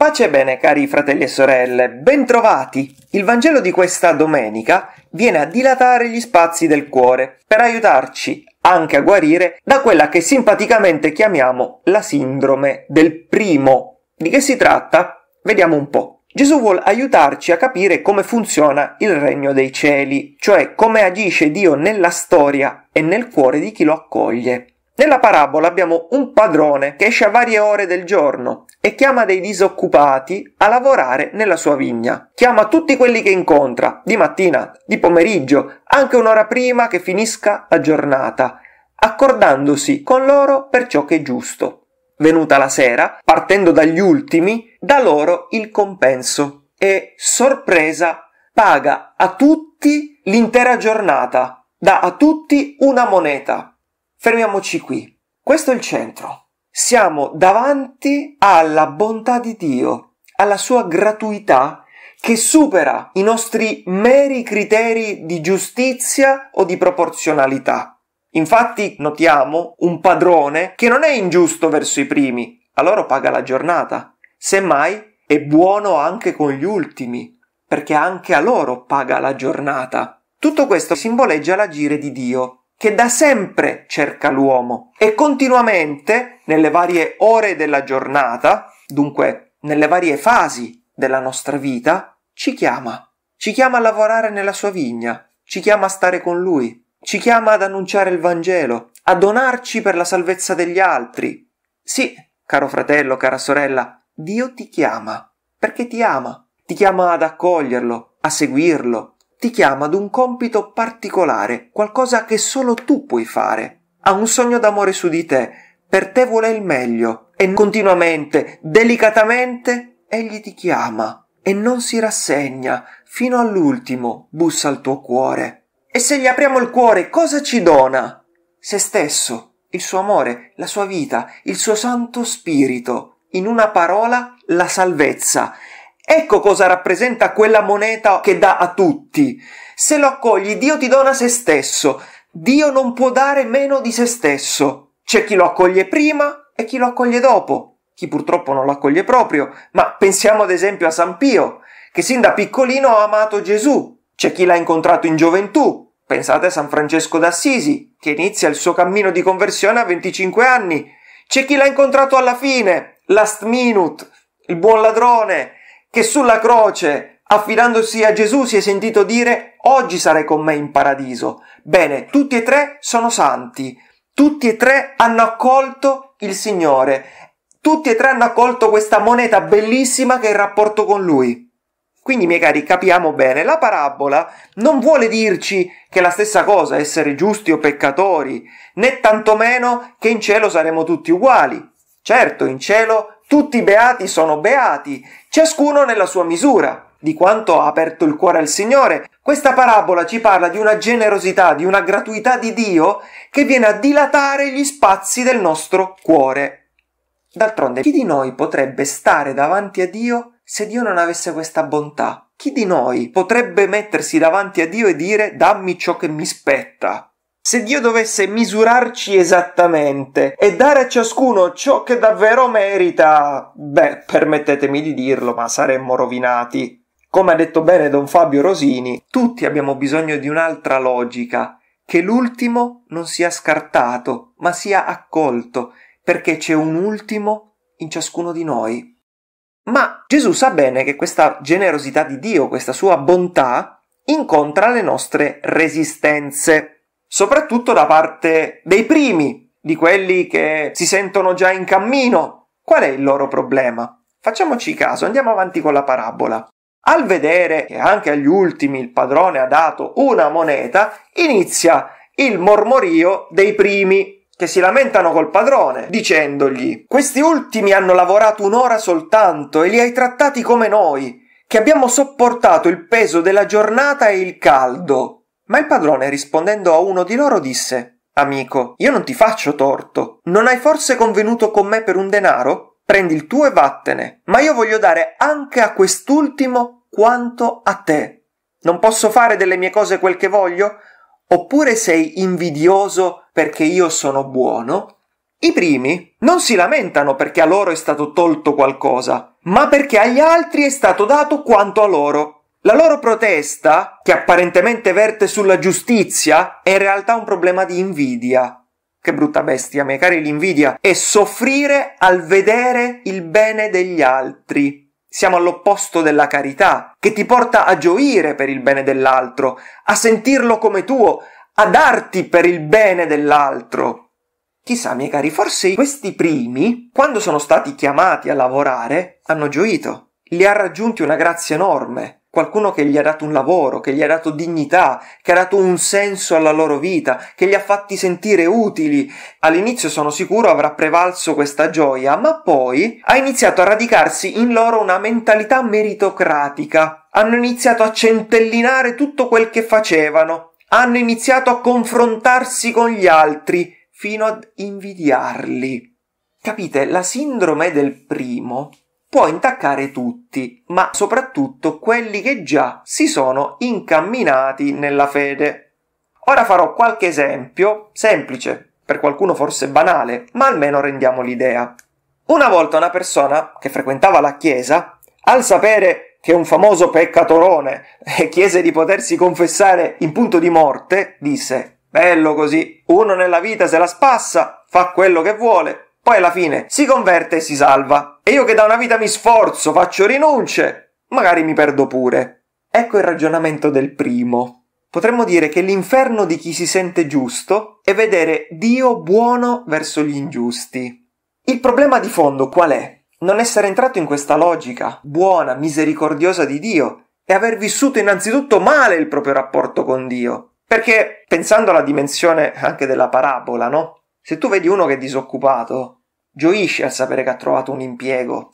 Pace e bene cari fratelli e sorelle, bentrovati! Il Vangelo di questa domenica viene a dilatare gli spazi del cuore per aiutarci anche a guarire da quella che simpaticamente chiamiamo la sindrome del primo. Di che si tratta? Vediamo un po'. Gesù vuole aiutarci a capire come funziona il regno dei cieli, cioè come agisce Dio nella storia e nel cuore di chi lo accoglie. Nella parabola abbiamo un padrone che esce a varie ore del giorno e chiama dei disoccupati a lavorare nella sua vigna. Chiama tutti quelli che incontra, di mattina, di pomeriggio, anche un'ora prima che finisca la giornata, accordandosi con loro per ciò che è giusto. Venuta la sera, partendo dagli ultimi, dà loro il compenso e, sorpresa, paga a tutti l'intera giornata, dà a tutti una moneta. Fermiamoci qui. Questo è il centro. Siamo davanti alla bontà di Dio, alla sua gratuità che supera i nostri meri criteri di giustizia o di proporzionalità. Infatti notiamo un padrone che non è ingiusto verso i primi, a loro paga la giornata, semmai è buono anche con gli ultimi, perché anche a loro paga la giornata. Tutto questo simboleggia l'agire di Dio, che da sempre cerca l'uomo e continuamente nelle varie ore della giornata, dunque nelle varie fasi della nostra vita, ci chiama. Ci chiama a lavorare nella sua vigna, ci chiama a stare con lui, ci chiama ad annunciare il Vangelo, a donarci per la salvezza degli altri. Sì, caro fratello, cara sorella, Dio ti chiama, perché ti ama, ti chiama ad accoglierlo, a seguirlo, ti chiama ad un compito particolare, qualcosa che solo tu puoi fare. Ha un sogno d'amore su di te, per te vuole il meglio e continuamente, delicatamente, egli ti chiama e non si rassegna, fino all'ultimo bussa al tuo cuore. E se gli apriamo il cuore, cosa ci dona? Se stesso, il suo amore, la sua vita, il suo santo spirito, in una parola, la salvezza, Ecco cosa rappresenta quella moneta che dà a tutti. Se lo accogli, Dio ti dona se stesso. Dio non può dare meno di se stesso. C'è chi lo accoglie prima e chi lo accoglie dopo. Chi purtroppo non lo accoglie proprio, ma pensiamo ad esempio a San Pio, che sin da piccolino ha amato Gesù. C'è chi l'ha incontrato in gioventù, Pensate a San Francesco d'Assisi, che inizia il suo cammino di conversione a 25 anni. C'è chi l'ha incontrato alla fine, last minute, il buon ladrone, che sulla croce, affidandosi a Gesù, si è sentito dire oggi sarai con me in paradiso. Bene, tutti e tre sono santi, tutti e tre hanno accolto il Signore, tutti e tre hanno accolto questa moneta bellissima che è il rapporto con Lui. Quindi, miei cari, capiamo bene, la parabola non vuole dirci che è la stessa cosa essere giusti o peccatori, né tantomeno che in cielo saremo tutti uguali. Certo, in cielo tutti i beati sono beati ciascuno nella sua misura. Di quanto ha aperto il cuore al Signore, questa parabola ci parla di una generosità, di una gratuità di Dio che viene a dilatare gli spazi del nostro cuore. D'altronde, chi di noi potrebbe stare davanti a Dio se Dio non avesse questa bontà? Chi di noi potrebbe mettersi davanti a Dio e dire dammi ciò che mi spetta? Se Dio dovesse misurarci esattamente e dare a ciascuno ciò che davvero merita, beh, permettetemi di dirlo, ma saremmo rovinati. Come ha detto bene don Fabio Rosini, tutti abbiamo bisogno di un'altra logica, che l'ultimo non sia scartato, ma sia accolto, perché c'è un ultimo in ciascuno di noi. Ma Gesù sa bene che questa generosità di Dio, questa sua bontà, incontra le nostre resistenze soprattutto da parte dei primi, di quelli che si sentono già in cammino. Qual è il loro problema? Facciamoci caso, andiamo avanti con la parabola. Al vedere che anche agli ultimi il padrone ha dato una moneta, inizia il mormorio dei primi che si lamentano col padrone, dicendogli questi ultimi hanno lavorato un'ora soltanto e li hai trattati come noi, che abbiamo sopportato il peso della giornata e il caldo. Ma il padrone rispondendo a uno di loro disse Amico, io non ti faccio torto. Non hai forse convenuto con me per un denaro? Prendi il tuo e vattene. Ma io voglio dare anche a quest'ultimo quanto a te. Non posso fare delle mie cose quel che voglio? Oppure sei invidioso perché io sono buono? I primi non si lamentano perché a loro è stato tolto qualcosa, ma perché agli altri è stato dato quanto a loro la loro protesta, che apparentemente verte sulla giustizia, è in realtà un problema di invidia. Che brutta bestia, miei cari, l'invidia è soffrire al vedere il bene degli altri. Siamo all'opposto della carità, che ti porta a gioire per il bene dell'altro, a sentirlo come tuo, a darti per il bene dell'altro. Chissà, miei cari, forse questi primi, quando sono stati chiamati a lavorare, hanno gioito. Li ha raggiunti una grazia enorme, qualcuno che gli ha dato un lavoro, che gli ha dato dignità, che ha dato un senso alla loro vita, che li ha fatti sentire utili. All'inizio sono sicuro avrà prevalso questa gioia, ma poi ha iniziato a radicarsi in loro una mentalità meritocratica. Hanno iniziato a centellinare tutto quel che facevano, hanno iniziato a confrontarsi con gli altri, fino ad invidiarli. Capite, la sindrome del primo può intaccare tutti, ma soprattutto quelli che già si sono incamminati nella fede. Ora farò qualche esempio, semplice, per qualcuno forse banale, ma almeno rendiamo l'idea. Una volta una persona che frequentava la chiesa, al sapere che un famoso peccatorone chiese di potersi confessare in punto di morte, disse Bello così, uno nella vita se la spassa, fa quello che vuole, poi alla fine si converte e si salva. E io che da una vita mi sforzo, faccio rinunce, magari mi perdo pure. Ecco il ragionamento del primo. Potremmo dire che l'inferno di chi si sente giusto è vedere Dio buono verso gli ingiusti. Il problema di fondo qual è? Non essere entrato in questa logica buona, misericordiosa di Dio e aver vissuto innanzitutto male il proprio rapporto con Dio. Perché, pensando alla dimensione anche della parabola, no? Se tu vedi uno che è disoccupato, gioisci al sapere che ha trovato un impiego.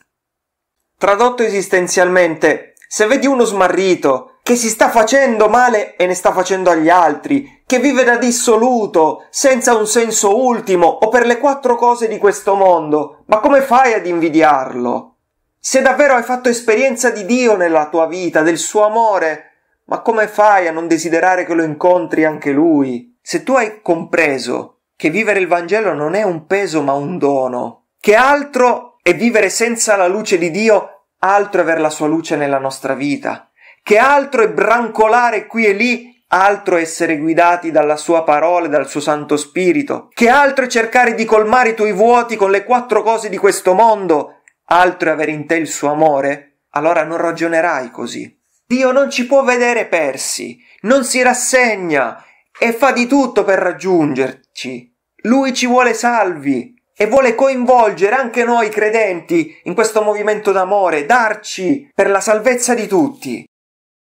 Tradotto esistenzialmente, se vedi uno smarrito, che si sta facendo male e ne sta facendo agli altri, che vive da dissoluto, senza un senso ultimo o per le quattro cose di questo mondo, ma come fai ad invidiarlo? Se davvero hai fatto esperienza di Dio nella tua vita, del suo amore, ma come fai a non desiderare che lo incontri anche lui? Se tu hai compreso che vivere il Vangelo non è un peso ma un dono, che altro è vivere senza la luce di Dio, altro è avere la sua luce nella nostra vita, che altro è brancolare qui e lì altro è essere guidati dalla sua parola e dal suo Santo Spirito, che altro è cercare di colmare i tuoi vuoti con le quattro cose di questo mondo, altro è avere in te il suo amore, allora non ragionerai così. Dio non ci può vedere persi, non si rassegna e fa di tutto per raggiungerti salvarci. Lui ci vuole salvi e vuole coinvolgere anche noi credenti in questo movimento d'amore, darci per la salvezza di tutti.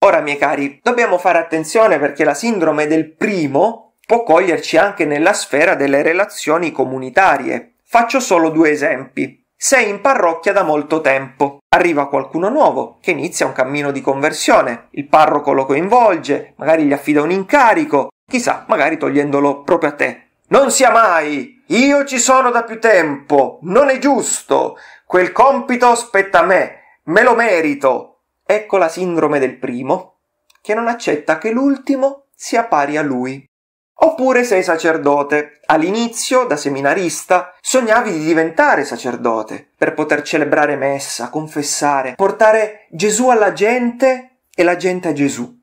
Ora, miei cari, dobbiamo fare attenzione perché la sindrome del primo può coglierci anche nella sfera delle relazioni comunitarie. Faccio solo due esempi. Sei in parrocchia da molto tempo. Arriva qualcuno nuovo che inizia un cammino di conversione. Il parroco lo coinvolge, magari gli affida un incarico, chissà, magari togliendolo proprio a te. Non sia mai, io ci sono da più tempo, non è giusto, quel compito spetta a me, me lo merito. Ecco la sindrome del primo, che non accetta che l'ultimo sia pari a lui. Oppure sei sacerdote. All'inizio, da seminarista, sognavi di diventare sacerdote, per poter celebrare messa, confessare, portare Gesù alla gente e la gente a Gesù.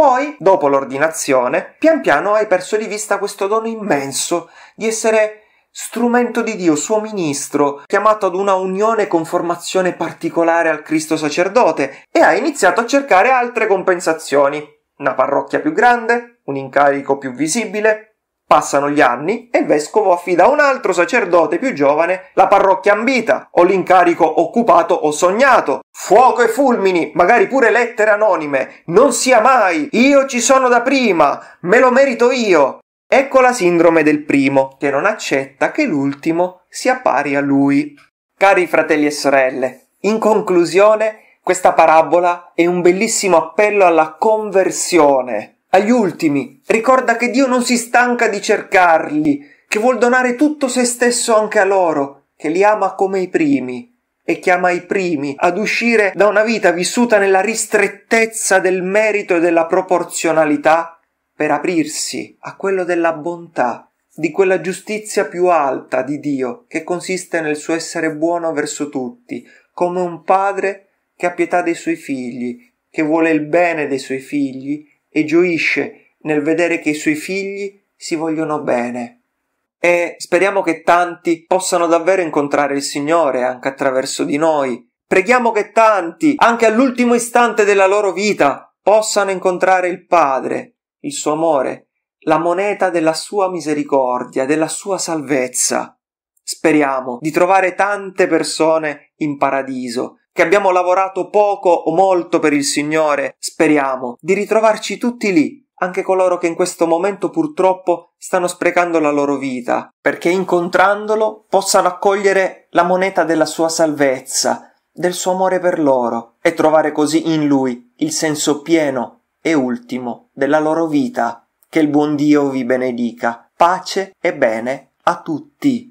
Poi, dopo l'ordinazione, pian piano hai perso di vista questo dono immenso di essere strumento di Dio, suo ministro, chiamato ad una unione con formazione particolare al Cristo sacerdote e hai iniziato a cercare altre compensazioni. Una parrocchia più grande, un incarico più visibile, Passano gli anni e il vescovo affida a un altro sacerdote più giovane la parrocchia ambita o l'incarico occupato o sognato. Fuoco e fulmini, magari pure lettere anonime. Non sia mai! Io ci sono da prima! Me lo merito io! Ecco la sindrome del primo, che non accetta che l'ultimo sia pari a lui. Cari fratelli e sorelle, in conclusione, questa parabola è un bellissimo appello alla conversione agli ultimi, ricorda che Dio non si stanca di cercarli, che vuol donare tutto se stesso anche a loro, che li ama come i primi e chiama i primi ad uscire da una vita vissuta nella ristrettezza del merito e della proporzionalità per aprirsi a quello della bontà, di quella giustizia più alta di Dio che consiste nel suo essere buono verso tutti, come un padre che ha pietà dei suoi figli, che vuole il bene dei suoi figli e gioisce nel vedere che i suoi figli si vogliono bene. E speriamo che tanti possano davvero incontrare il Signore anche attraverso di noi. Preghiamo che tanti, anche all'ultimo istante della loro vita, possano incontrare il Padre, il suo amore, la moneta della sua misericordia, della sua salvezza. Speriamo di trovare tante persone in paradiso che abbiamo lavorato poco o molto per il Signore, speriamo di ritrovarci tutti lì, anche coloro che in questo momento purtroppo stanno sprecando la loro vita, perché incontrandolo possano accogliere la moneta della sua salvezza, del suo amore per loro, e trovare così in lui il senso pieno e ultimo della loro vita. Che il buon Dio vi benedica. Pace e bene a tutti.